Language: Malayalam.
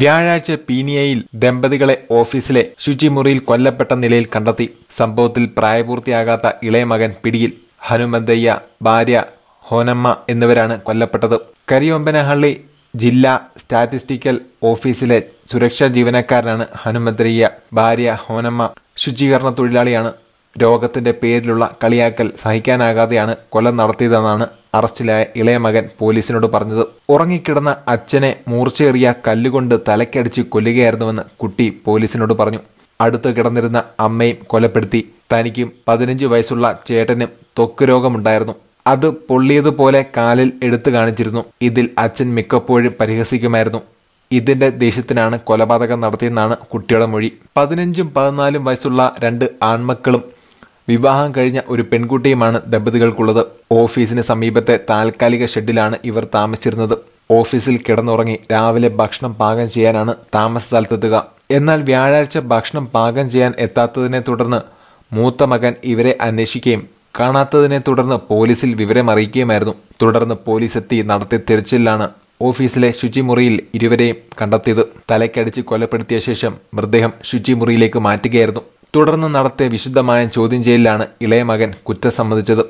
വ്യാഴാഴ്ച പീനിയയിൽ ദമ്പതികളെ ഓഫീസിലെ ശുചിമുറിയിൽ കൊല്ലപ്പെട്ട നിലയിൽ കണ്ടെത്തി സംഭവത്തിൽ പ്രായപൂർത്തിയാകാത്ത ഇളയ മകൻ പിടിയിൽ ഹനുമന്തയ്യ ഭാര്യ ഹോനമ്മ എന്നിവരാണ് കൊല്ലപ്പെട്ടത് കരിയൊമ്പനഹള്ളി ജില്ലാ സ്റ്റാറ്റിസ്റ്റിക്കൽ ഓഫീസിലെ സുരക്ഷാ ജീവനക്കാരനാണ് ഹനുമന്തയ്യ ഭാര്യ ഹോനമ്മ ശുചീകരണ തൊഴിലാളിയാണ് രോഗത്തിന്റെ പേരിലുള്ള കളിയാക്കൽ സഹിക്കാനാകാതെയാണ് കൊല നടത്തിയതെന്നാണ് അറസ്റ്റിലായ ഇളയ മകൻ പോലീസിനോട് പറഞ്ഞത് ഉറങ്ങിക്കിടന്ന അച്ഛനെ മൂർച്ചയേറിയ കല്ലുകൊണ്ട് തലക്കടിച്ച് കൊല്ലുകയായിരുന്നുവെന്ന് കുട്ടി പോലീസിനോട് പറഞ്ഞു അടുത്ത് കിടന്നിരുന്ന അമ്മയും കൊലപ്പെടുത്തി തനിക്കും പതിനഞ്ച് വയസ്സുള്ള ചേട്ടനും തൊക്ക് രോഗമുണ്ടായിരുന്നു അത് പൊള്ളിയതുപോലെ കാലിൽ എടുത്തു കാണിച്ചിരുന്നു ഇതിൽ അച്ഛൻ മിക്കപ്പോഴും പരിഹസിക്കുമായിരുന്നു ഇതിന്റെ ദേഷ്യത്തിനാണ് കൊലപാതകം നടത്തിയെന്നാണ് കുട്ടിയുടെ മൊഴി പതിനഞ്ചും പതിനാലും വയസ്സുള്ള രണ്ട് ആൺമക്കളും വിവാഹം കഴിഞ്ഞ ഒരു പെൺകുട്ടിയുമാണ് ദമ്പതികൾക്കുള്ളത് ഓഫീസിന് സമീപത്തെ താൽക്കാലിക ഷെഡിലാണ് ഇവർ താമസിച്ചിരുന്നത് ഓഫീസിൽ കിടന്നുറങ്ങി രാവിലെ ഭക്ഷണം പാകം ചെയ്യാനാണ് താമസ സ്ഥലത്തെത്തുക എന്നാൽ വ്യാഴാഴ്ച ഭക്ഷണം പാകം ചെയ്യാൻ എത്താത്തതിനെ തുടർന്ന് മൂത്ത മകൻ ഇവരെ അന്വേഷിക്കുകയും കാണാത്തതിനെ തുടർന്ന് പോലീസിൽ വിവരമറിയിക്കുകയുമായിരുന്നു തുടർന്ന് പോലീസ് എത്തി നടത്തിയ തിരച്ചിലാണ് ഓഫീസിലെ ശുചിമുറിയിൽ ഇരുവരെയും കണ്ടെത്തിയത് തലയ്ക്കടിച്ച് കൊലപ്പെടുത്തിയ ശേഷം മൃതദേഹം ശുചിമുറിയിലേക്ക് മാറ്റുകയായിരുന്നു തുടർന്ന് നടത്തിയ വിശുദ്ധമായ ചോദ്യം ചെയ്യലിലാണ് ഇളയ മകൻ കുറ്റം സമ്മതിച്ചത്